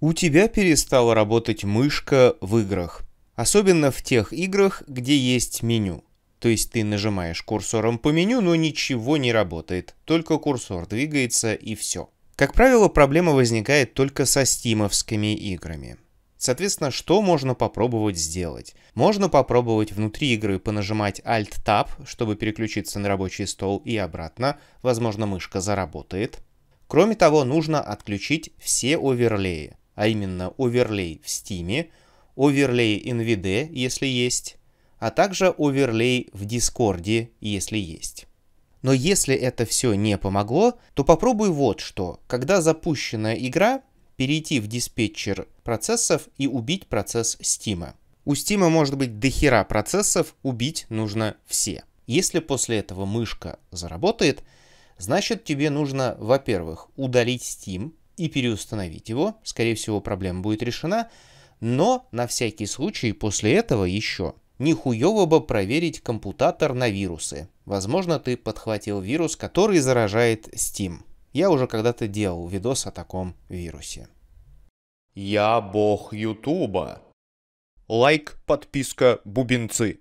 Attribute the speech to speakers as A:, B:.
A: У тебя перестала работать мышка в играх. Особенно в тех играх, где есть меню. То есть ты нажимаешь курсором по меню, но ничего не работает. Только курсор двигается и все. Как правило, проблема возникает только со стимовскими играми. Соответственно, что можно попробовать сделать? Можно попробовать внутри игры понажимать Alt-Tab, чтобы переключиться на рабочий стол и обратно. Возможно, мышка заработает. Кроме того, нужно отключить все оверлеи а именно оверлей в Steam, оверлей NVD, если есть, а также оверлей в Discord, если есть. Но если это все не помогло, то попробуй вот что. Когда запущена игра, перейти в диспетчер процессов и убить процесс Steam. У Steam может быть дохера процессов, убить нужно все. Если после этого мышка заработает, значит тебе нужно, во-первых, удалить Steam, и переустановить его. Скорее всего, проблема будет решена. Но на всякий случай после этого еще нихуево бы проверить компутатор на вирусы. Возможно, ты подхватил вирус, который заражает Steam. Я уже когда-то делал видос о таком вирусе. Я бог Ютуба. Лайк, подписка, бубенцы.